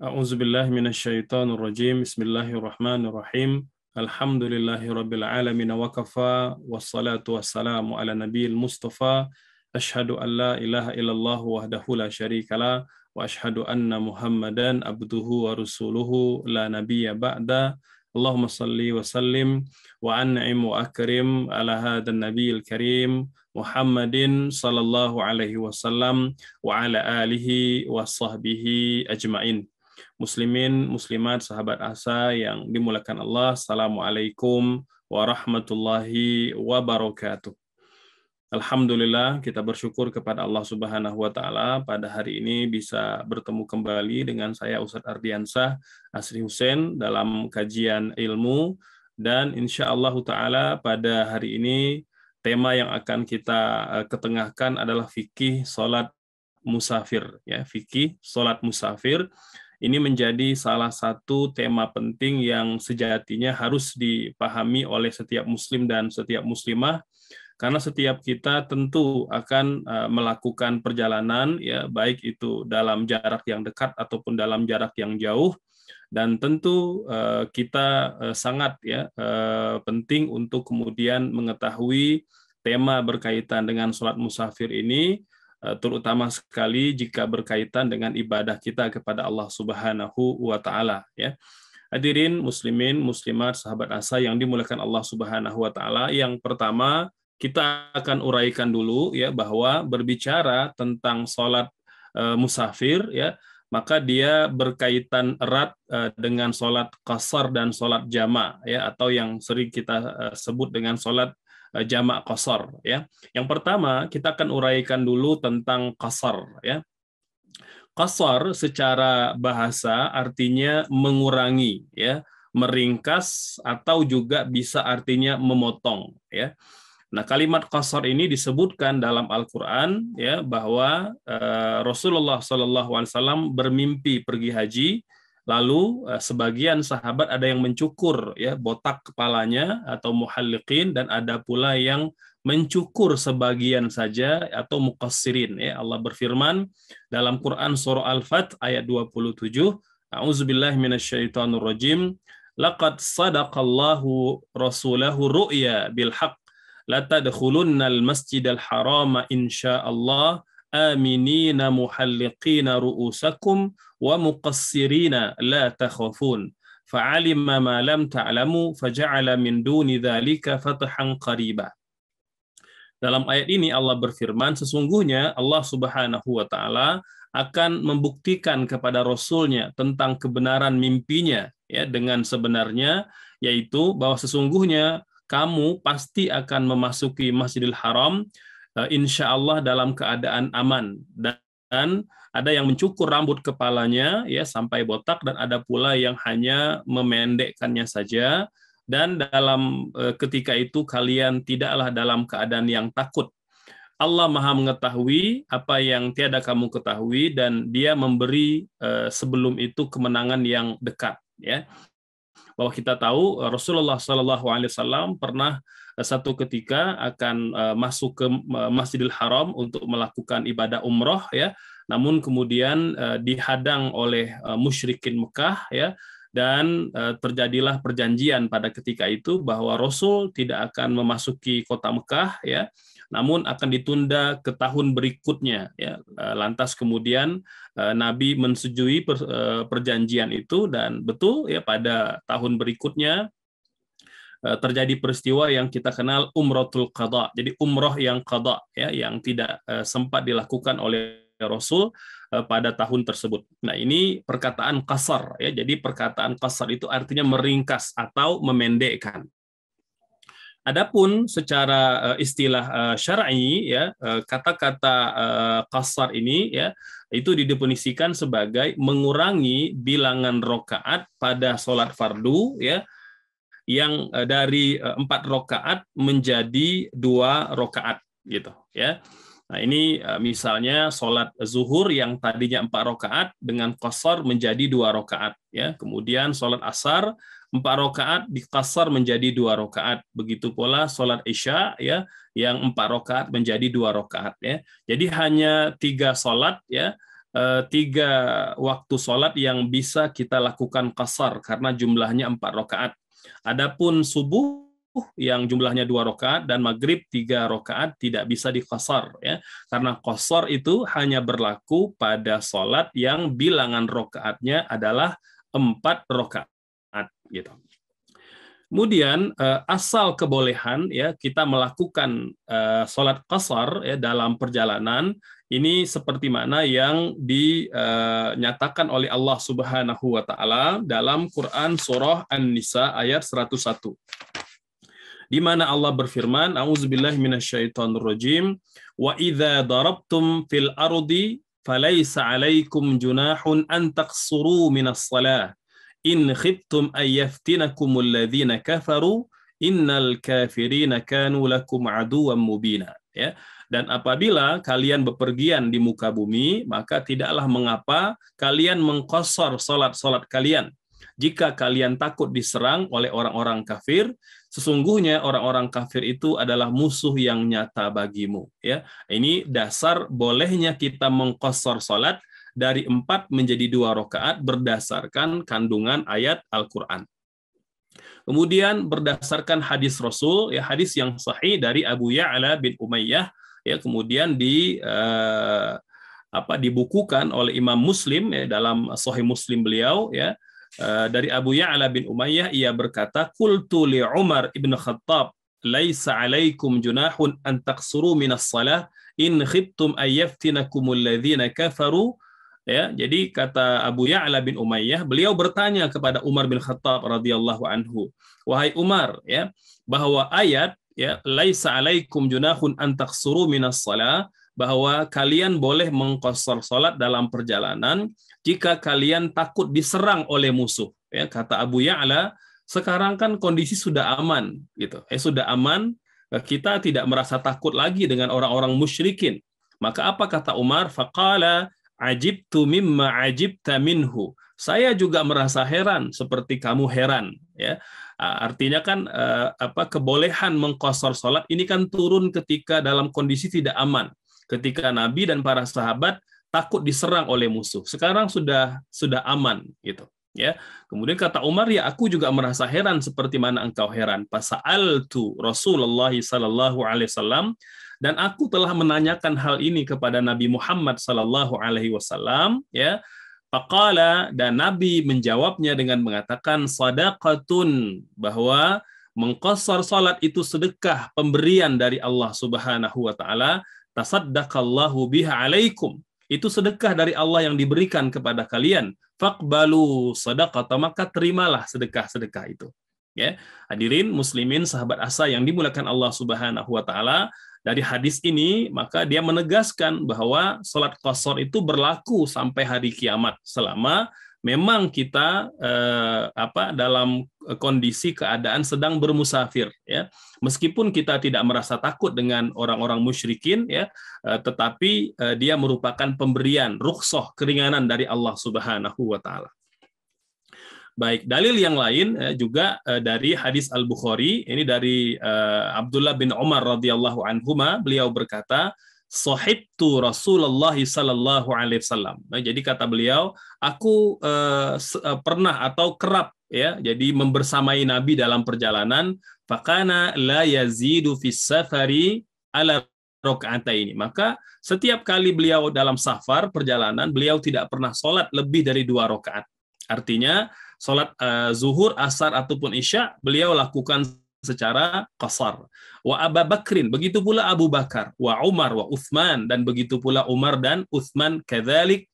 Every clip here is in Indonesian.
أعوذ بالله من الشيطان الرجيم بسم الله الرحمن الرحيم الحمد لله رب العالمين وكفى والصلاة والسلام على نبي المصطفى أشهد أن لا إله إلا الله وحده لا شريك له وأشهد أن محمدا عبده ورسوله لا نبي بعد اللهم صل وسلم وأنعم وأكرم على هذا النبي الكريم محمد صلى الله عليه وسلم وعلى آله وصحبه أجمعين muslimin, muslimat, sahabat asa yang dimulakan Allah. Assalamualaikum warahmatullahi wabarakatuh. Alhamdulillah kita bersyukur kepada Allah Subhanahu wa taala pada hari ini bisa bertemu kembali dengan saya Ustadz Ardiansah Asri Hussein dalam kajian ilmu dan insya Allah taala pada hari ini tema yang akan kita eh, ketengahkan adalah fikih salat musafir ya fikih salat musafir ini menjadi salah satu tema penting yang sejatinya harus dipahami oleh setiap muslim dan setiap muslimah karena setiap kita tentu akan e, melakukan perjalanan ya baik itu dalam jarak yang dekat ataupun dalam jarak yang jauh dan tentu e, kita e, sangat ya penting untuk kemudian mengetahui tema berkaitan dengan sholat musafir ini Eh, terutama sekali jika berkaitan dengan ibadah kita kepada Allah Subhanahu wa taala ya. Hadirin muslimin muslimat sahabat asa yang dimuliakan Allah Subhanahu wa taala yang pertama kita akan uraikan dulu ya bahwa berbicara tentang salat e, musafir ya maka dia berkaitan erat e, dengan salat qasar dan salat jama ya atau yang sering kita e, sebut dengan salat Eh, jamak kosor ya. Yang pertama kita akan uraikan dulu tentang kosor ya. Kosor secara bahasa artinya mengurangi ya, meringkas atau juga bisa artinya memotong ya. Nah, kalimat kosor ini disebutkan dalam Al-Qur'an ya bahwa eh, Rasulullah SAW bermimpi pergi haji Lalu eh, sebagian sahabat ada yang mencukur ya botak kepalanya atau muhalliqin dan ada pula yang mencukur sebagian saja atau muqassirin ya Allah berfirman dalam Quran surah Al-Fat ayat 27 A'udzubillahi minasyaitonir rajim laqad sadaqallahu rasulahu ru'ya bil haqq tadkhulunnal masjidal harama insyaallah محلقين ومقصرين لا فعلم ما لم فجعل من دون ذلك فتحا قريبا dalam ayat ini Allah berfirman sesungguhnya Allah Subhanahu wa taala akan membuktikan kepada rasulnya tentang kebenaran mimpinya ya dengan sebenarnya yaitu bahwa sesungguhnya kamu pasti akan memasuki Masjidil Haram Eh, insya Allah dalam keadaan aman dan ada yang mencukur rambut kepalanya ya sampai botak dan ada pula yang hanya memendekkannya saja dan dalam eh, ketika itu kalian tidaklah dalam keadaan yang takut Allah Maha mengetahui apa yang tiada kamu ketahui dan Dia memberi eh, sebelum itu kemenangan yang dekat ya. Bahwa kita tahu Rasulullah Shallallahu alaihi wasallam pernah satu ketika akan eh, masuk ke eh, Masjidil Haram untuk melakukan ibadah umroh ya namun kemudian eh, dihadang oleh musyrikin Mekah ya dan terjadilah perjanjian pada ketika itu bahwa Rasul tidak akan memasuki kota Mekah ya namun akan ditunda ke tahun berikutnya ya lantas kemudian Nabi mensejui perjanjian itu dan betul ya pada tahun berikutnya Eh, terjadi peristiwa yang kita kenal umrohul qada. Jadi umroh yang qada ya yang tidak eh, sempat dilakukan oleh Rasul eh, pada tahun tersebut. Nah, ini perkataan kasar ya. Jadi perkataan kasar itu artinya meringkas atau memendekkan. Adapun secara istilah syar'i ya kata-kata kasar ini ya itu didefinisikan sebagai mengurangi bilangan rokaat pada sholat fardu ya yang eh, dari eh, empat rokaat menjadi dua rokaat gitu ya. Nah ini eh, misalnya sholat zuhur yang tadinya empat rokaat dengan kosor menjadi dua rokaat ya. Kemudian sholat asar empat rokaat di kosor menjadi dua rokaat. Begitu pula sholat isya ya yang empat rokaat menjadi dua rokaat ya. Jadi hanya tiga sholat ya tiga waktu sholat yang bisa kita lakukan kasar karena jumlahnya empat rokaat Adapun subuh yang jumlahnya dua rakaat dan maghrib tiga rakaat tidak bisa dikosor ya karena kosor itu hanya berlaku pada sholat yang bilangan rakaatnya adalah empat rakaat gitu. Kemudian eh, asal kebolehan ya kita melakukan eh, sholat kosor ya dalam perjalanan ini seperti mana yang dinyatakan eh, oleh Allah Subhanahu wa taala dalam Quran surah An-Nisa ayat 101. Di mana Allah berfirman, "A'udzubillahi minasyaitonirrajim, wa idza darabtum fil ardi falaysa 'alaikum junahun an taqsuru minas salah. In khiftum yaftinakum alladziina kafaru, innal kafirina kanu lakum aduwwan mubina." Ya. Dan apabila kalian bepergian di muka bumi, maka tidaklah mengapa kalian mengkosor solat-solat kalian. Jika kalian takut diserang oleh orang-orang kafir, sesungguhnya orang-orang kafir itu adalah musuh yang nyata bagimu. Ya, ini dasar bolehnya kita mengkosor solat dari empat menjadi dua rakaat berdasarkan kandungan ayat Al-Quran. Kemudian berdasarkan hadis Rasul, ya hadis yang sahih dari Abu Ya'la bin Umayyah ya kemudian di eh, apa dibukukan oleh Imam Muslim ya dalam Sahih Muslim beliau ya eh, dari Abu Ya'la bin Umayyah ia berkata qultu li Umar ibn Khattab laisa alaikum junahun an taqsuru as salah in ay yaftinakum alladhina kafaru ya jadi kata Abu Ya'la bin Umayyah beliau bertanya kepada Umar bin Khattab radhiyallahu anhu wahai Umar ya bahwa ayat ya laisa alaikum junahun antaksuru minas salah bahwa kalian boleh mengkosor salat dalam perjalanan jika kalian takut diserang oleh musuh ya kata Abu Ya'la sekarang kan kondisi sudah aman gitu eh sudah aman kita tidak merasa takut lagi dengan orang-orang musyrikin maka apa kata Umar faqala ajibtu mimma ajibta minhu saya juga merasa heran seperti kamu heran, ya. Artinya kan e, apa kebolehan mengkosor sholat ini kan turun ketika dalam kondisi tidak aman, ketika Nabi dan para sahabat takut diserang oleh musuh. Sekarang sudah sudah aman gitu ya kemudian kata Umar ya aku juga merasa heran seperti mana engkau heran pasal tu Rasulullah sallallahu alaihi wasallam dan aku telah menanyakan hal ini kepada Nabi Muhammad sallallahu alaihi wasallam ya Faqala dan Nabi menjawabnya dengan mengatakan sadaqatun bahwa mengkosor salat itu sedekah pemberian dari Allah Subhanahu wa taala tasaddaqallahu biha alaikum itu sedekah dari Allah yang diberikan kepada kalian faqbalu sadaqata maka terimalah sedekah-sedekah itu ya hadirin muslimin sahabat asa yang dimulakan Allah Subhanahu wa taala dari hadis ini, maka dia menegaskan bahwa sholat kosor itu berlaku sampai hari kiamat selama memang kita eh, apa dalam kondisi keadaan sedang bermusafir ya meskipun kita tidak merasa takut dengan orang-orang musyrikin ya eh, tetapi eh, dia merupakan pemberian rukhsah keringanan dari Allah Subhanahu wa taala Baik, dalil yang lain eh, juga eh, dari hadis Al Bukhari, ini dari eh, Abdullah bin Umar radhiyallahu anhuma, beliau berkata, "Sahibtu Rasulullah sallallahu alaihi wasallam." Nah, jadi kata beliau, aku pernah atau kerap ya, jadi membersamai Nabi dalam perjalanan, fakana la yazidu fis safari ala rokaata ini. Maka setiap kali beliau dalam safar perjalanan, beliau tidak pernah sholat lebih dari dua rokaat. Artinya salat uh, zuhur, asar ataupun isya beliau lakukan secara kasar. Wa Abu Bakrin, begitu pula Abu Bakar, wa Umar, wa Uthman, dan begitu pula Umar dan Uthman kezalik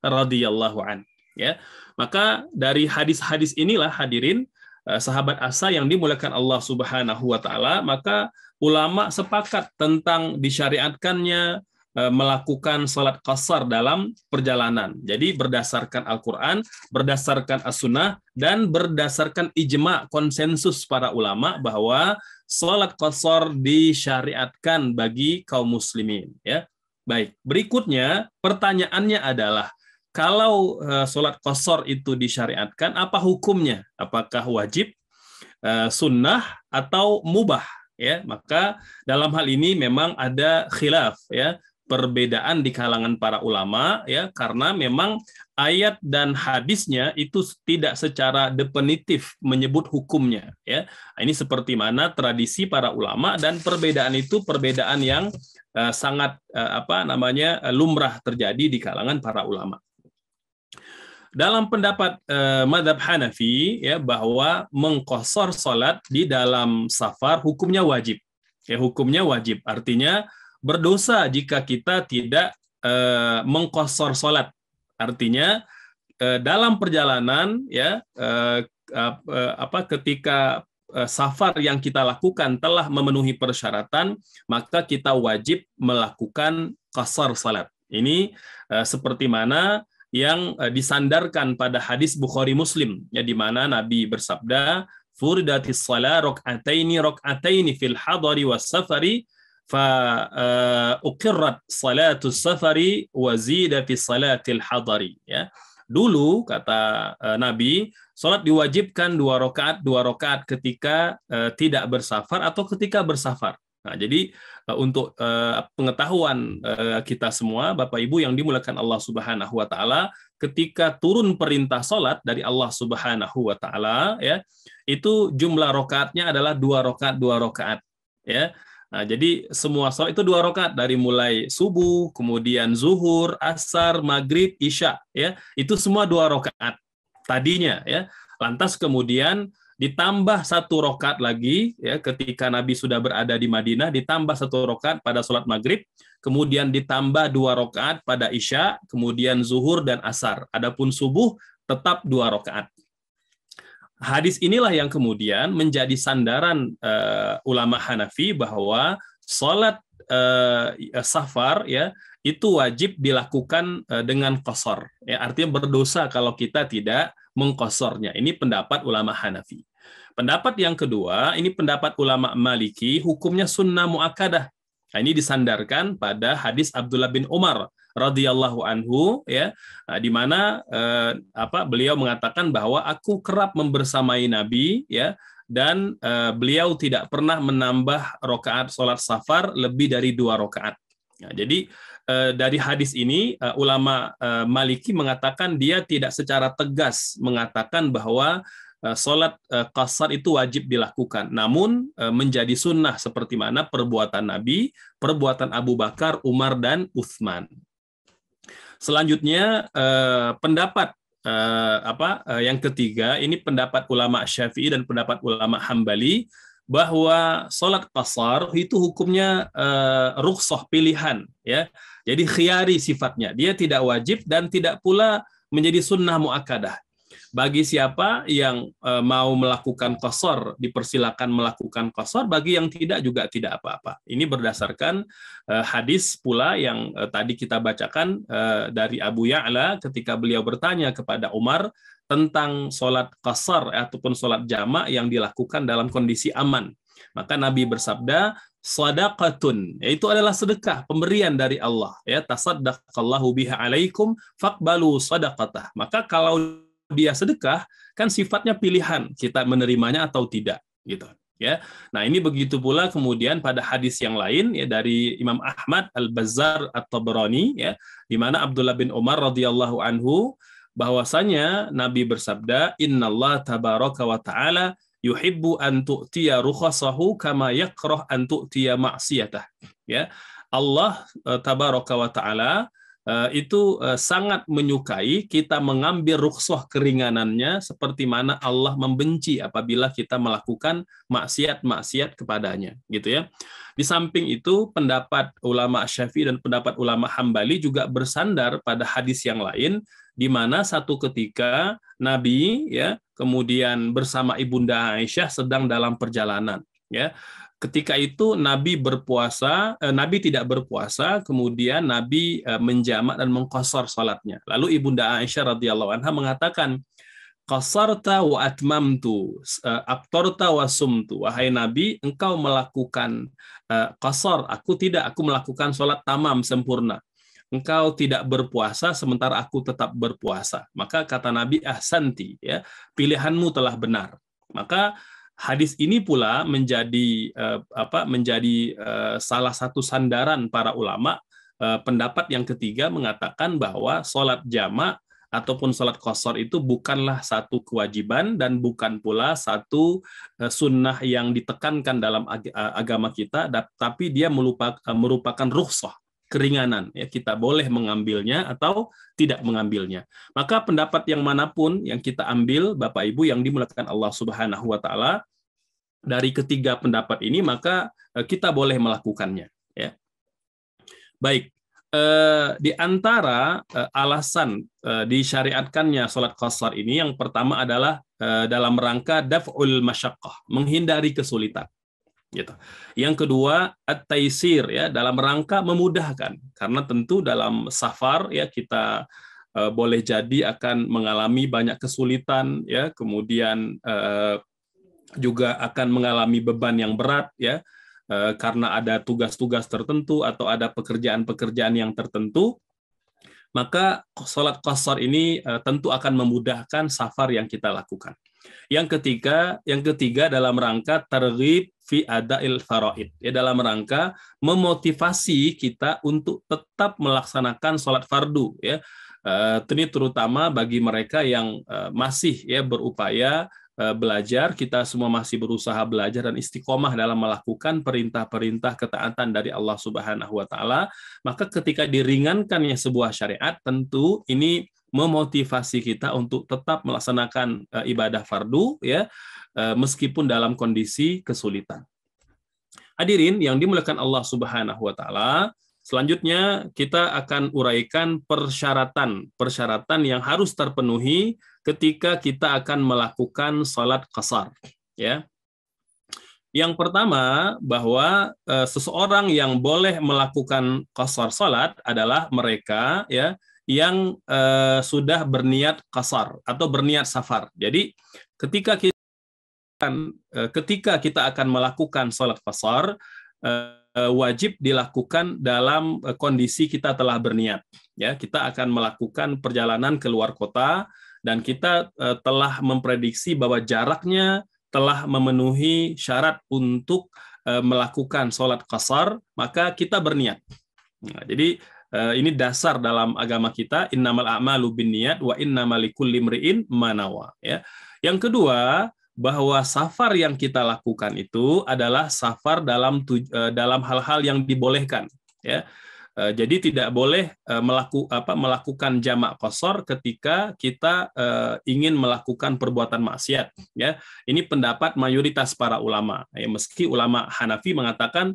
radhiyallahu an. Ya. Maka dari hadis-hadis inilah hadirin eh, sahabat asa yang dimulakan Allah Subhanahu wa taala, maka ulama sepakat tentang disyariatkannya E, melakukan sholat qasar dalam perjalanan. Jadi berdasarkan Al-Quran, berdasarkan As-Sunnah, dan berdasarkan ijma konsensus para ulama bahwa sholat qasar disyariatkan bagi kaum muslimin. Ya, Baik, berikutnya pertanyaannya adalah, kalau e, sholat qasar itu disyariatkan, apa hukumnya? Apakah wajib, e, sunnah, atau mubah? ya maka dalam hal ini memang ada khilaf ya perbedaan di kalangan para ulama ya karena memang ayat dan hadisnya itu tidak secara definitif menyebut hukumnya ya. Ini seperti mana tradisi para ulama dan perbedaan itu perbedaan yang uh, sangat uh, apa namanya eh, lumrah terjadi di kalangan para ulama dalam pendapat uh, madhab Hanafi ya bahwa mengkosor salat di dalam safar hukumnya wajib ya hukumnya wajib artinya berdosa jika kita tidak e, mengkosor sholat. Artinya e, dalam perjalanan ya e, apa ketika safar yang kita lakukan telah memenuhi persyaratan, maka kita wajib melakukan kosor sholat. Ini seperti mana yang disandarkan pada hadis Bukhari Muslim, ya di mana Nabi bersabda, Furdatis salat rokataini rokataini fil hadari was safari فأقرت صلاة السفر وزيد في صلاة الحضر ya dulu kata eh, Nabi solat diwajibkan dua rakaat dua rakaat ketika eh, tidak bersafar atau ketika bersafar Nah, jadi eh, untuk pengetahuan kita semua, Bapak Ibu yang dimulakan Allah Subhanahu wa taala, ketika turun perintah solat dari Allah Subhanahu wa taala ya, itu jumlah rakaatnya adalah dua rakaat dua rakaat ya. Nah, jadi semua sholat itu dua rokat dari mulai subuh, kemudian zuhur, asar, maghrib, isya, ya itu semua dua rokat tadinya, ya. Lantas kemudian ditambah satu rokat lagi, ya ketika Nabi sudah berada di Madinah, ditambah satu rokat pada sholat maghrib, kemudian ditambah dua rokat pada isya, kemudian zuhur dan asar. Adapun subuh tetap dua rokat. Hadis inilah yang kemudian menjadi sandaran uh, ulama Hanafi bahwa sholat uh, eh, safar ya itu wajib dilakukan uh, dengan kosor. Ya, artinya berdosa kalau kita tidak mengkosornya. Ini pendapat ulama Hanafi. Pendapat yang kedua, ini pendapat ulama Maliki, hukumnya sunnah muakada. Nah, ini disandarkan pada hadis Abdullah bin Umar radhiyallahu anhu ya nah, di mana eh, apa beliau mengatakan bahwa aku kerap membersamai Nabi ya dan eh, beliau tidak pernah menambah rokaat sholat safar lebih dari dua rokaat. Ya, nah, jadi eh, dari hadis ini eh, ulama eh, Maliki mengatakan dia tidak secara tegas mengatakan bahwa sholat kasar itu wajib dilakukan. Namun menjadi sunnah seperti mana perbuatan Nabi, perbuatan Abu Bakar, Umar, dan Uthman. Selanjutnya eh, pendapat eh, apa eh, yang ketiga ini pendapat ulama Syafi'i dan pendapat ulama Hambali bahwa sholat qasar itu hukumnya eh, rukhsah pilihan ya. Jadi khiyari sifatnya. Dia tidak wajib dan tidak pula menjadi sunnah muakkadah. Bagi siapa yang e, mau melakukan kosor, dipersilakan melakukan kosor. Bagi yang tidak juga tidak apa-apa. Ini berdasarkan e, hadis pula yang e, tadi kita bacakan e, dari Abu Ya'la ketika beliau bertanya kepada Umar tentang sholat kosor ataupun sholat jama' yang dilakukan dalam kondisi aman. Maka Nabi bersabda, sadaqatun yaitu adalah sedekah pemberian dari Allah ya tasaddaqallahu biha alaikum faqbalu sadaqatah maka kalau dia sedekah kan sifatnya pilihan kita menerimanya atau tidak gitu ya. Nah, ini begitu pula kemudian pada hadis yang lain ya dari Imam Ahmad al Bazar atau tabrani ya di mana Abdullah bin Umar radhiyallahu anhu bahwasanya Nabi bersabda inna Allah tabaraka wa taala yuhibbu an tu'tiya rukhasahu kama yakrah an tu'tiya ma'siyatah ya. Allah eh, tabaraka wa taala Eh, itu eh, sangat menyukai kita mengambil rukhsah keringanannya seperti mana Allah membenci apabila kita melakukan maksiat-maksiat kepadanya gitu ya. Di samping itu pendapat ulama Syafi'i dan pendapat ulama Hambali juga bersandar pada hadis yang lain di mana satu ketika Nabi ya kemudian bersama Ibunda Aisyah sedang dalam perjalanan ya Ketika itu Nabi berpuasa, eh, Nabi tidak berpuasa, kemudian Nabi eh, menjamak dan mengkosor salatnya. Lalu Ibunda Aisyah radhiyallahu anha mengatakan, ta wa atmamtu, aktor eh, aktorta wa sumtu." Wahai Nabi, engkau melakukan eh, aku tidak, aku melakukan salat tamam sempurna. Engkau tidak berpuasa sementara aku tetap berpuasa. Maka kata Nabi, "Ahsanti," ya, pilihanmu telah benar. Maka Hadis ini pula menjadi uh, apa menjadi uh, salah satu sandaran para ulama uh, pendapat yang ketiga mengatakan bahwa sholat jamak ataupun sholat kosor itu bukanlah satu kewajiban dan bukan pula satu sunnah yang ditekankan dalam agama kita, tapi dia merupakan rukhsah keringanan ya kita boleh mengambilnya atau tidak mengambilnya maka pendapat yang manapun yang kita ambil Bapak Ibu yang dimulakan Allah Subhanahu wa taala dari ketiga pendapat ini maka eh, kita boleh melakukannya ya baik eh, di antara eh, alasan disyariatkannya sholat qasar ini yang pertama adalah dalam rangka daf'ul masyaqqah menghindari kesulitan gitu. Yang kedua, at-taisir ya dalam rangka memudahkan karena tentu dalam safar ya kita uh, boleh jadi akan mengalami banyak kesulitan ya, kemudian uh, juga akan mengalami beban yang berat ya uh, karena ada tugas-tugas tertentu atau ada pekerjaan-pekerjaan yang tertentu maka sholat qasar ini tentu akan memudahkan safar yang kita lakukan. Yang ketiga, yang ketiga dalam rangka tergib fi adail faraid ya dalam rangka memotivasi kita untuk tetap melaksanakan sholat fardu ya eh, ini terutama bagi mereka yang eh, masih ya berupaya eh, belajar, kita semua masih berusaha belajar dan istiqomah dalam melakukan perintah-perintah ketaatan dari Allah Subhanahu wa taala, maka ketika diringankannya sebuah syariat tentu ini memotivasi kita untuk tetap melaksanakan eh, ibadah fardu ya eh, meskipun dalam kondisi kesulitan. Hadirin yang dimuliakan Allah Subhanahu wa taala, selanjutnya kita akan uraikan persyaratan-persyaratan yang harus terpenuhi ketika kita akan melakukan salat kasar ya. Yang pertama bahwa e, seseorang yang boleh melakukan kasar salat adalah mereka ya yang eh, sudah berniat kasar atau berniat safar. Jadi ketika kita kan, eh, ketika kita akan melakukan sholat kasar eh, wajib dilakukan dalam eh, kondisi kita telah berniat. Ya, kita akan melakukan perjalanan keluar kota dan kita eh, telah memprediksi bahwa jaraknya telah memenuhi syarat untuk eh, melakukan sholat kasar, maka kita berniat. Nah, jadi Eh, ini dasar dalam agama kita innamal a'malu binniyat wa innamal likulli imri'in manawa ya. Yang kedua, bahwa safar yang kita lakukan itu adalah safar dalam eh, dalam hal-hal yang dibolehkan ya. Eh, jadi tidak boleh melaku, apa, melakukan jamak kosor ketika kita ingin melakukan perbuatan maksiat. Ya, ini pendapat mayoritas para ulama. Ya, meski ulama Hanafi mengatakan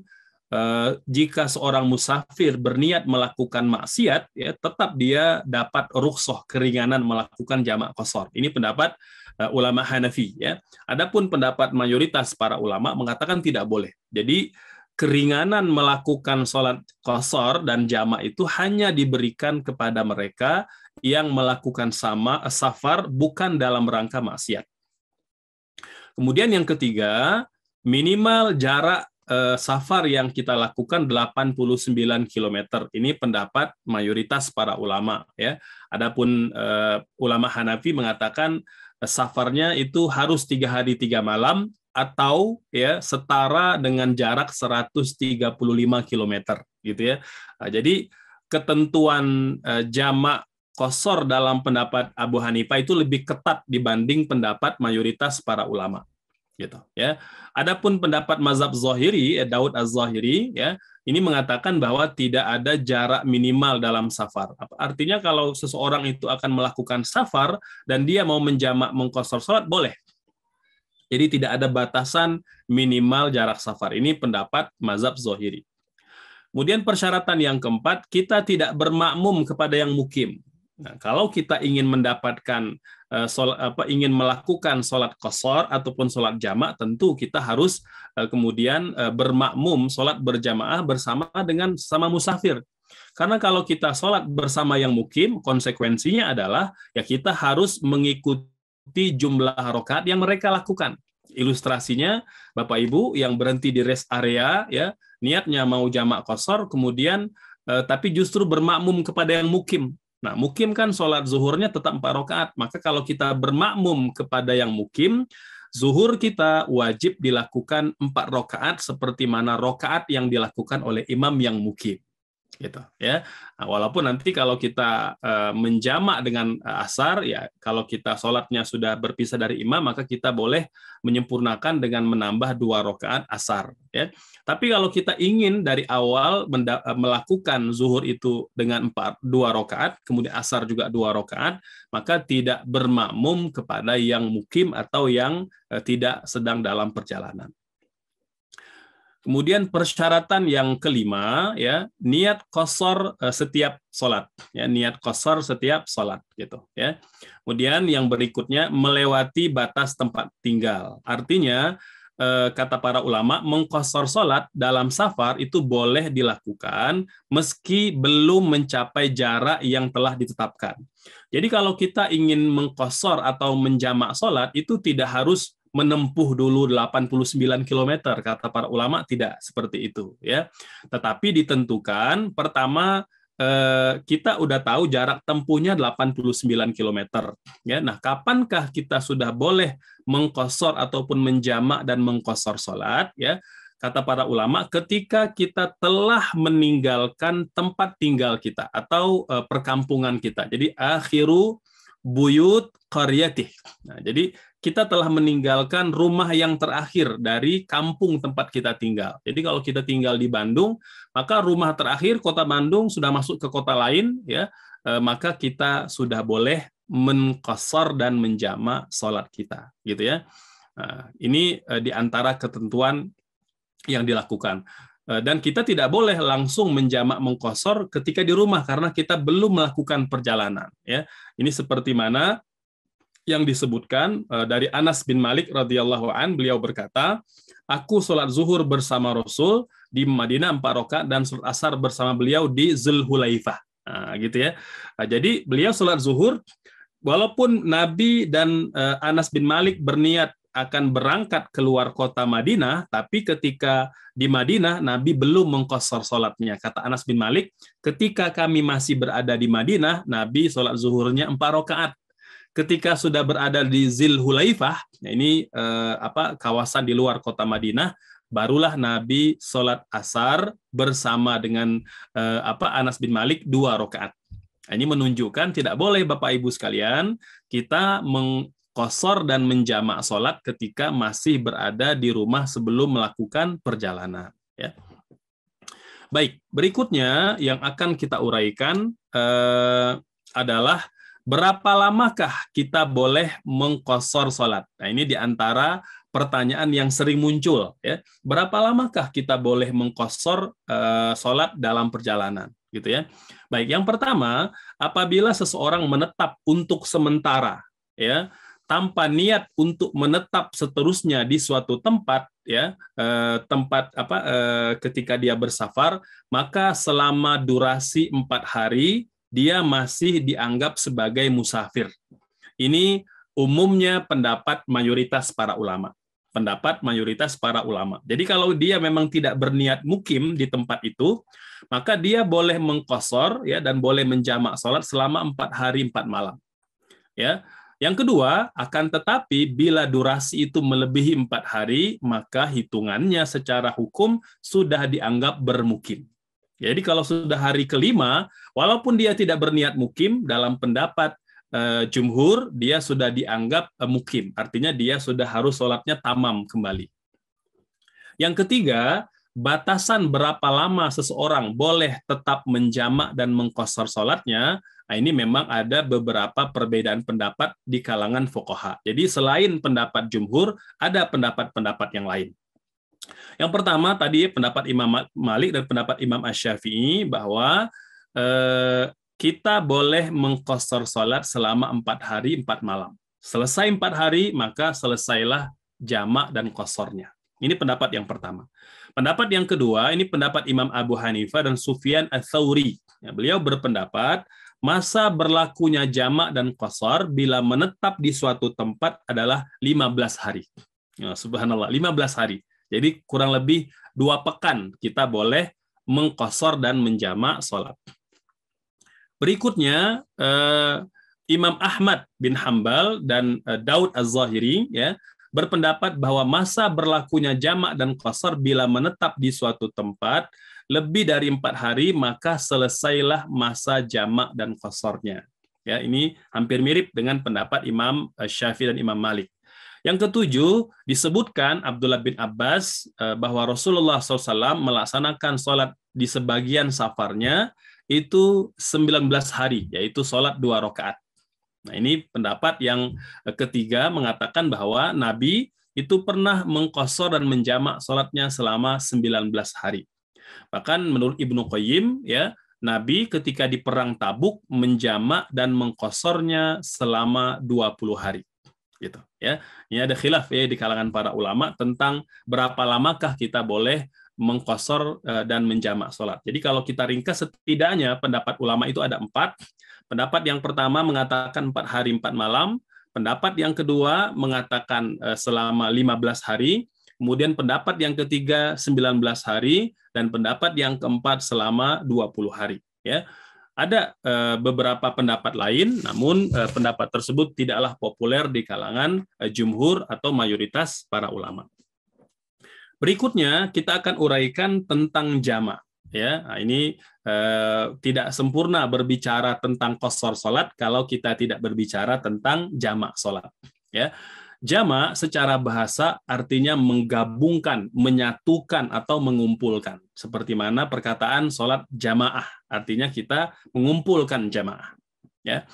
Eh, jika seorang musafir berniat melakukan maksiat, ya, tetap dia dapat rukhsah keringanan melakukan jamak kosor. Ini pendapat uh, ulama Hanafi. Ya. Adapun pendapat mayoritas para ulama mengatakan tidak boleh. Jadi keringanan melakukan sholat kosor dan jamak itu hanya diberikan kepada mereka yang melakukan sama eh, safar bukan dalam rangka maksiat. Kemudian yang ketiga, minimal jarak eh, safar yang kita lakukan 89 km. Ini pendapat mayoritas para ulama ya. Adapun eh, ulama Hanafi mengatakan eh, safarnya itu harus tiga hari tiga malam atau ya setara dengan jarak 135 km gitu ya. Nah, jadi ketentuan eh, jamak kosor dalam pendapat Abu Hanifah itu lebih ketat dibanding pendapat mayoritas para ulama gitu ya. Adapun pendapat mazhab Zahiri, eh, Daud Az-Zahiri ya, ini mengatakan bahwa tidak ada jarak minimal dalam safar. Artinya kalau seseorang itu akan melakukan safar dan dia mau menjamak mengkosor salat boleh. Jadi tidak ada batasan minimal jarak safar. Ini pendapat mazhab Zahiri. Kemudian persyaratan yang keempat, kita tidak bermakmum kepada yang mukim. Nah, kalau kita ingin mendapatkan uh, apa ingin melakukan sholat kosor ataupun sholat jamak, tentu kita harus eh, kemudian uh, bermakmum sholat berjamaah bersama dengan sama musafir. Karena kalau kita sholat bersama yang mukim, konsekuensinya adalah ya kita harus mengikuti jumlah harokat yang mereka lakukan. Ilustrasinya, Bapak Ibu yang berhenti di rest area, ya niatnya mau jamak kosor, kemudian tapi justru bermakmum kepada yang mukim Nah, mukim kan sholat zuhurnya tetap empat rakaat. Maka kalau kita bermakmum kepada yang mukim, zuhur kita wajib dilakukan empat rakaat seperti mana rakaat yang dilakukan oleh imam yang mukim gitu ya nah, walaupun nanti kalau kita uh, menjamak dengan uh, asar ya kalau kita sholatnya sudah berpisah dari imam maka kita boleh menyempurnakan dengan menambah dua rakaat asar ya tapi kalau kita ingin dari awal eh, melakukan zuhur itu dengan empat dua rakaat kemudian asar juga dua rakaat maka tidak bermakmum kepada yang mukim atau yang uh, tidak sedang dalam perjalanan Kemudian persyaratan yang kelima ya niat kosor eh, setiap sholat ya niat kosor setiap sholat gitu ya. Kemudian yang berikutnya melewati batas tempat tinggal. Artinya eh, kata para ulama mengkosor sholat dalam safar itu boleh dilakukan meski belum mencapai jarak yang telah ditetapkan. Jadi kalau kita ingin mengkosor atau menjamak sholat itu tidak harus menempuh dulu 89 km kata para ulama tidak seperti itu ya. Tetapi ditentukan pertama eh, kita udah tahu jarak tempuhnya 89 km ya. Nah, kapankah kita sudah boleh mengkosor ataupun menjamak dan mengkosor salat ya? Kata para ulama ketika kita telah meninggalkan tempat tinggal kita atau eh, perkampungan kita. Jadi akhiru buyut karyatih. Nah, jadi kita telah meninggalkan rumah yang terakhir dari kampung tempat kita tinggal. Jadi kalau kita tinggal di Bandung, maka rumah terakhir kota Bandung sudah masuk ke kota lain, ya e, maka kita sudah boleh mengkosor dan menjama sholat kita, gitu ya. E, ini diantara e, di antara ketentuan yang dilakukan. dan kita tidak boleh langsung menjamak mengkosor ketika di rumah karena kita belum melakukan perjalanan. Ya, ini seperti mana yang disebutkan eh, dari Anas bin Malik radhiyallahu an beliau berkata, aku sholat zuhur bersama Rasul di Madinah empat rakaat dan sholat asar bersama beliau di Zulhulaifah. Nah, gitu ya. Nah, jadi beliau sholat zuhur walaupun Nabi dan eh, Anas bin Malik berniat akan berangkat keluar kota Madinah, tapi ketika di Madinah, Nabi belum mengkosor sholatnya. Kata Anas bin Malik, ketika kami masih berada di Madinah, Nabi sholat zuhurnya empat rakaat ketika sudah berada di Zil nah ini eh, apa kawasan di luar kota Madinah, barulah Nabi sholat asar bersama dengan eh, apa Anas bin Malik dua rakaat. Nah, ini menunjukkan tidak boleh Bapak Ibu sekalian kita mengkosor dan menjamak sholat ketika masih berada di rumah sebelum melakukan perjalanan. Ya. Baik, berikutnya yang akan kita uraikan eh, adalah Berapa lamakah kita boleh mengkosor sholat? Nah, ini di antara pertanyaan yang sering muncul. Ya. Berapa lamakah kita boleh mengkosor uh, sholat dalam perjalanan? Gitu ya. Baik, yang pertama, apabila seseorang menetap untuk sementara, ya, tanpa niat untuk menetap seterusnya di suatu tempat, ya, eh, tempat apa? Eh, ketika dia bersafar, maka selama durasi empat hari dia masih dianggap sebagai musafir. Ini umumnya pendapat mayoritas para ulama. Pendapat mayoritas para ulama. Jadi kalau dia memang tidak berniat mukim di tempat itu, maka dia boleh mengkosor ya dan boleh menjamak sholat selama empat hari empat malam. Ya, yang kedua, akan tetapi bila durasi itu melebihi empat hari, maka hitungannya secara hukum sudah dianggap bermukim. Jadi kalau sudah hari kelima, walaupun dia tidak berniat mukim, dalam pendapat eh, jumhur, dia sudah dianggap eh, mukim. Artinya dia sudah harus sholatnya tamam kembali. Yang ketiga, batasan berapa lama seseorang boleh tetap menjamak dan mengkosor sholatnya, nah ini memang ada beberapa perbedaan pendapat di kalangan fokoha. Jadi selain pendapat jumhur, ada pendapat-pendapat yang lain. Yang pertama tadi pendapat Imam Malik dan pendapat Imam Ash-Syafi'i bahwa eh, kita boleh mengkosor sholat selama empat hari empat malam. Selesai empat hari maka selesailah jamak dan kosornya. Ini pendapat yang pertama. Pendapat yang kedua ini pendapat Imam Abu Hanifah dan Sufyan Al-Thawri. Ya, beliau berpendapat masa berlakunya jamak dan kosor bila menetap di suatu tempat adalah 15 hari. Ya, subhanallah, 15 hari. Jadi kurang lebih dua pekan kita boleh mengkosor dan menjamak sholat. Berikutnya eh, Imam Ahmad bin Hambal dan eh, Daud Az-Zahiri ya berpendapat bahwa masa berlakunya jamak dan kosor bila menetap di suatu tempat lebih dari empat hari maka selesailah masa jamak dan kosornya. Ya, ini hampir mirip dengan pendapat Imam eh, Syafi'i dan Imam Malik. Yang ketujuh, disebutkan Abdullah bin Abbas eh, bahwa Rasulullah SAW melaksanakan sholat di sebagian safarnya itu 19 hari, yaitu sholat dua rakaat. Nah, ini pendapat yang eh, ketiga mengatakan bahwa Nabi itu pernah mengkosor dan menjamak sholatnya selama 19 hari. Bahkan menurut Ibnu Qayyim, ya, Nabi ketika di perang Tabuk menjamak dan mengkosornya selama 20 hari gitu ya. Ini ada khilaf ya di kalangan para ulama tentang berapa lamakah kita boleh mengkosor eh, dan menjamak sholat. Jadi kalau kita ringkas setidaknya pendapat ulama itu ada empat. Pendapat yang pertama mengatakan empat hari empat malam. Pendapat yang kedua mengatakan eh, selama 15 hari. Kemudian pendapat yang ketiga 19 hari. Dan pendapat yang keempat selama 20 hari. Ya, ada eh, beberapa pendapat lain, namun eh, pendapat tersebut tidaklah populer di kalangan eh, jumhur atau mayoritas para ulama. Berikutnya kita akan uraikan tentang jama. Ya, nah, ini tidak sempurna berbicara tentang kosor salat kalau kita tidak berbicara tentang jamak salat. Ya, Jama secara bahasa artinya menggabungkan, menyatukan atau mengumpulkan. Seperti mana perkataan sholat jamaah, artinya kita mengumpulkan jamaah. Ya.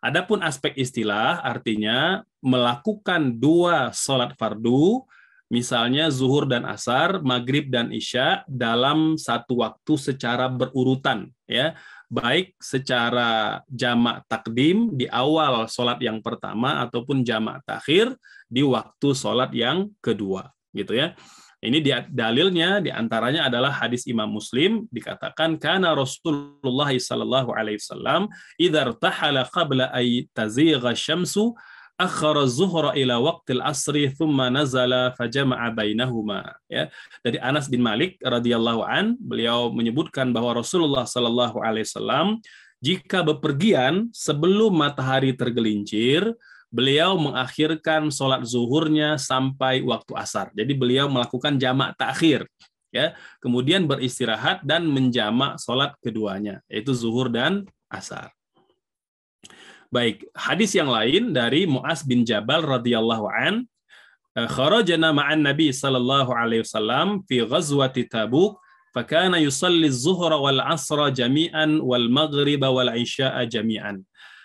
Adapun aspek istilah artinya melakukan dua sholat fardu, misalnya zuhur dan asar, maghrib dan isya dalam satu waktu secara berurutan. Ya, baik secara jamak takdim di awal sholat yang pertama ataupun jamak takhir di waktu sholat yang kedua gitu ya ini dia, dalilnya diantaranya adalah hadis Imam Muslim dikatakan karena Rasulullah Sallallahu Alaihi Wasallam idhar tahala qabla ay tazigha shamsu akhara zuhra ila waqtil asri thumma nazala fajama'a bainahuma ya dari Anas bin Malik radhiyallahu an beliau menyebutkan bahwa Rasulullah sallallahu alaihi wasallam jika bepergian sebelum matahari tergelincir beliau mengakhirkan sholat zuhurnya sampai waktu asar. Jadi beliau melakukan jamak takhir, ya. Kemudian beristirahat dan menjamak sholat keduanya, yaitu zuhur dan asar. Baik, hadis yang lain dari Mu'az bin Jabal radhiyallahu an eh, kharajana ma'an Nabi sallallahu alaihi wasallam fi ghazwati Tabuk fakana yusalli zuhra wal asra jami'an wal maghriba wal isya'a jami'an.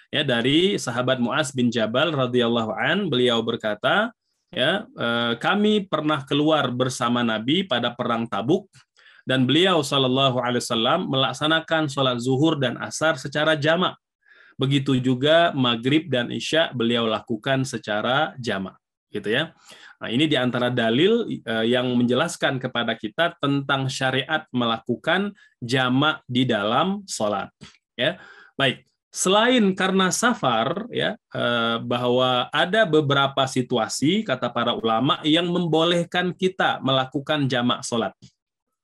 Ya dari sahabat Mu'az bin Jabal radhiyallahu an beliau berkata ya eh, kami pernah keluar bersama Nabi pada perang Tabuk dan beliau sallallahu alaihi wasallam melaksanakan sholat zuhur dan asar secara jamak Begitu juga maghrib dan isya beliau lakukan secara jamak, gitu ya. Nah, ini diantara dalil eh, yang menjelaskan kepada kita tentang syariat melakukan jamak di dalam sholat. Ya, baik. Selain karena safar, ya eh, bahwa ada beberapa situasi kata para ulama yang membolehkan kita melakukan jamak sholat,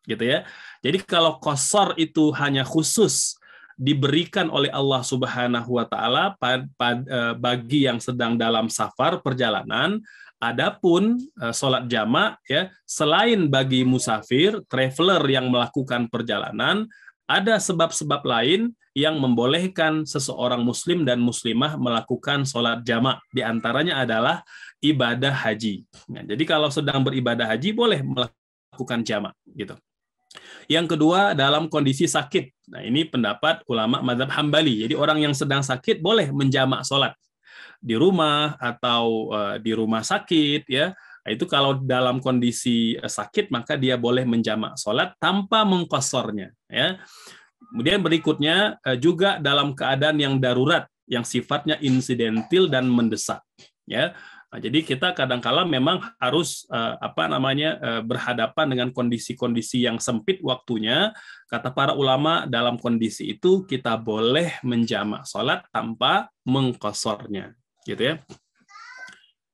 gitu ya. Jadi kalau kosor itu hanya khusus diberikan oleh Allah Subhanahu wa taala eh, bagi yang sedang dalam safar perjalanan Adapun eh, sholat jamak ya selain bagi musafir traveler yang melakukan perjalanan ada sebab-sebab lain yang membolehkan seseorang muslim dan muslimah melakukan sholat jamak di antaranya adalah ibadah haji. Nah, jadi kalau sedang beribadah haji boleh melakukan jamak gitu. Yang kedua, dalam kondisi sakit. Nah, ini pendapat ulama madhab Hambali. Jadi orang yang sedang sakit boleh menjamak sholat di rumah atau eh, di rumah sakit ya. Nah, itu kalau dalam kondisi eh, sakit maka dia boleh menjamak sholat tanpa mengkosornya ya. Kemudian berikutnya eh, juga dalam keadaan yang darurat yang sifatnya insidentil dan mendesak ya. Nah, jadi kita kadangkala memang harus eh, apa namanya eh, berhadapan dengan kondisi-kondisi yang sempit waktunya. Kata para ulama dalam kondisi itu kita boleh menjamak sholat tanpa mengkosornya, gitu ya.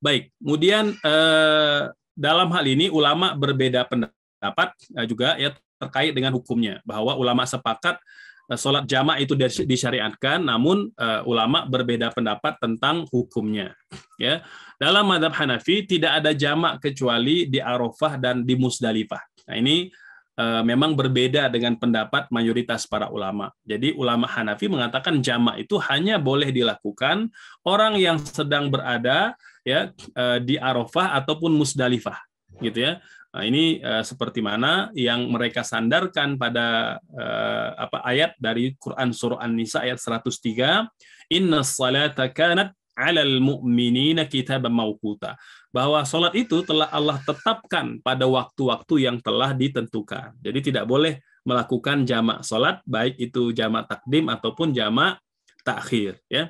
Baik, kemudian eh, dalam hal ini ulama berbeda pendapat juga ya terkait dengan hukumnya bahwa ulama sepakat Eh, sholat jama'ah itu disyariatkan, namun uh, ulama berbeda pendapat tentang hukumnya. Ya, dalam madhab Hanafi tidak ada jama'ah kecuali di Arafah dan di Musdalifah. Nah ini uh, memang berbeda dengan pendapat mayoritas para ulama. Jadi ulama Hanafi mengatakan jama'ah itu hanya boleh dilakukan orang yang sedang berada ya uh, di Arafah ataupun Musdalifah gitu ya Nah, ini uh, seperti mana yang mereka sandarkan pada uh, apa ayat dari Quran surah An-Nisa ayat 103, "Inna salata kanat 'alal mu'minina kitaban mawquta." Bahwa salat itu telah Allah tetapkan pada waktu-waktu yang telah ditentukan. Jadi tidak boleh melakukan jamak salat baik itu jamak takdim ataupun jamak takhir ya.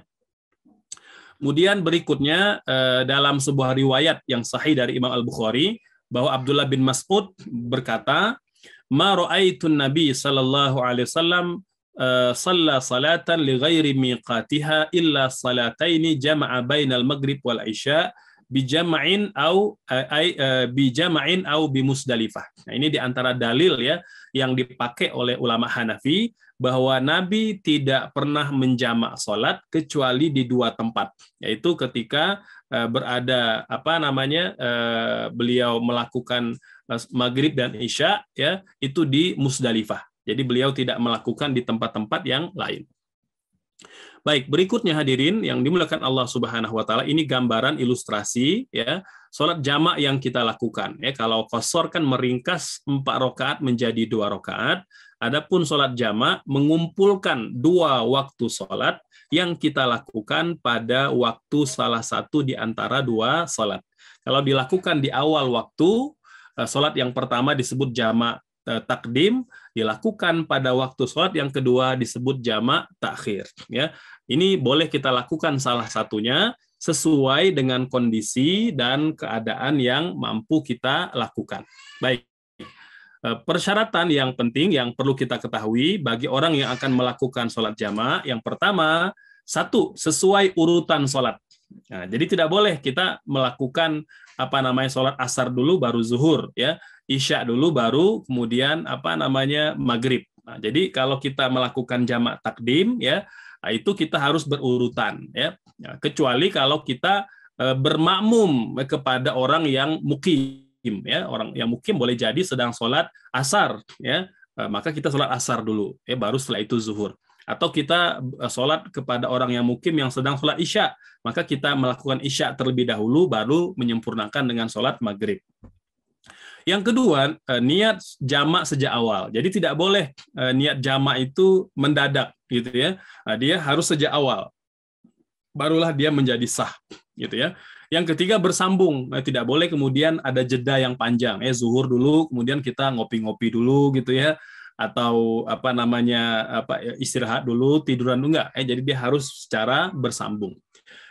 Kemudian berikutnya eh, dalam sebuah riwayat yang sahih dari Imam Al-Bukhari bahwa Abdullah bin Mas'ud berkata, "Ma ra'aitun Nabi sallallahu alaihi wasallam eh, shalla salatan li ghairi miqatiha illa salataini jama'a bainal maghrib wal isya bi jama'in au eh, eh, bi jama'in au bi musdalifah." Nah, ini di antara dalil ya yang dipakai oleh ulama Hanafi bahwa Nabi tidak pernah menjamak salat kecuali di dua tempat, yaitu ketika Eh, berada apa namanya eh, beliau melakukan eh, maghrib dan isya ya itu di Musdalifah. Jadi beliau tidak melakukan di tempat-tempat yang lain. Baik, berikutnya hadirin yang dimulakan Allah Subhanahu wa taala, ini gambaran ilustrasi ya sholat jamak yang kita lakukan ya. Kalau kosor kan meringkas empat rakaat menjadi dua rakaat, adapun solat jamak mengumpulkan dua waktu solat yang kita lakukan pada waktu salah satu di antara dua sholat. Kalau dilakukan di awal waktu, eh, sholat yang pertama disebut jamak eh, takdim, dilakukan pada waktu sholat yang kedua disebut jamak takhir. Ya, ini boleh kita lakukan salah satunya sesuai dengan kondisi dan keadaan yang mampu kita lakukan. Baik. Eh, persyaratan yang penting yang perlu kita ketahui bagi orang yang akan melakukan sholat jamaah yang pertama satu sesuai urutan sholat nah, jadi tidak boleh kita melakukan apa namanya sholat asar dulu baru zuhur ya isya dulu baru kemudian apa namanya maghrib nah, jadi kalau kita melakukan jamak takdim ya nah, itu kita harus berurutan ya nah, kecuali kalau kita eh, bermakmum kepada orang yang mukim mukim ya orang yang mukim boleh jadi sedang sholat asar ya eh, maka kita sholat asar dulu ya baru setelah itu zuhur atau kita eh, sholat kepada orang yang mukim yang sedang sholat isya maka kita melakukan isya terlebih dahulu baru menyempurnakan dengan sholat maghrib yang kedua eh, niat jamak sejak awal jadi tidak boleh niat jamak itu mendadak gitu ya dia harus sejak awal barulah dia menjadi sah gitu ya yang ketiga bersambung. Nah, tidak boleh kemudian ada jeda yang panjang. Eh zuhur dulu, kemudian kita ngopi-ngopi dulu gitu ya atau apa namanya apa eh, istirahat dulu tiduran dulu enggak eh jadi dia harus secara bersambung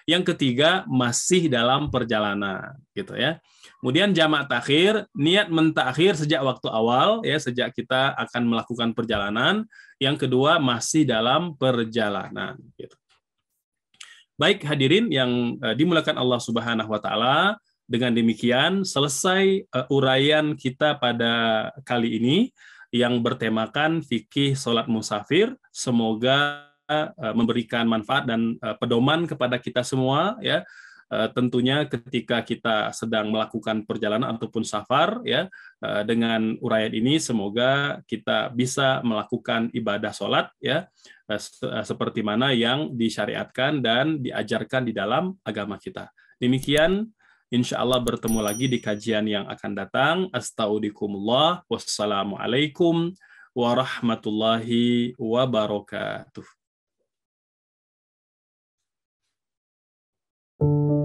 yang ketiga masih dalam perjalanan gitu ya kemudian jamak takhir niat mentakhir sejak waktu awal ya sejak kita akan melakukan perjalanan yang kedua masih dalam perjalanan gitu Baik hadirin yang eh, dimulakan Allah Subhanahu wa taala, dengan demikian selesai uh, uraian kita pada kali ini yang bertemakan fikih salat musafir. Semoga uh, memberikan manfaat dan uh, pedoman kepada kita semua ya Eh, tentunya ketika kita sedang melakukan perjalanan ataupun safar ya eh, dengan uraian ini semoga kita bisa melakukan ibadah sholat ya eh, seperti mana yang disyariatkan dan diajarkan di dalam agama kita. Demikian Insya Allah bertemu lagi di kajian yang akan datang. Astaudikumullah. Wassalamualaikum warahmatullahi wabarakatuh.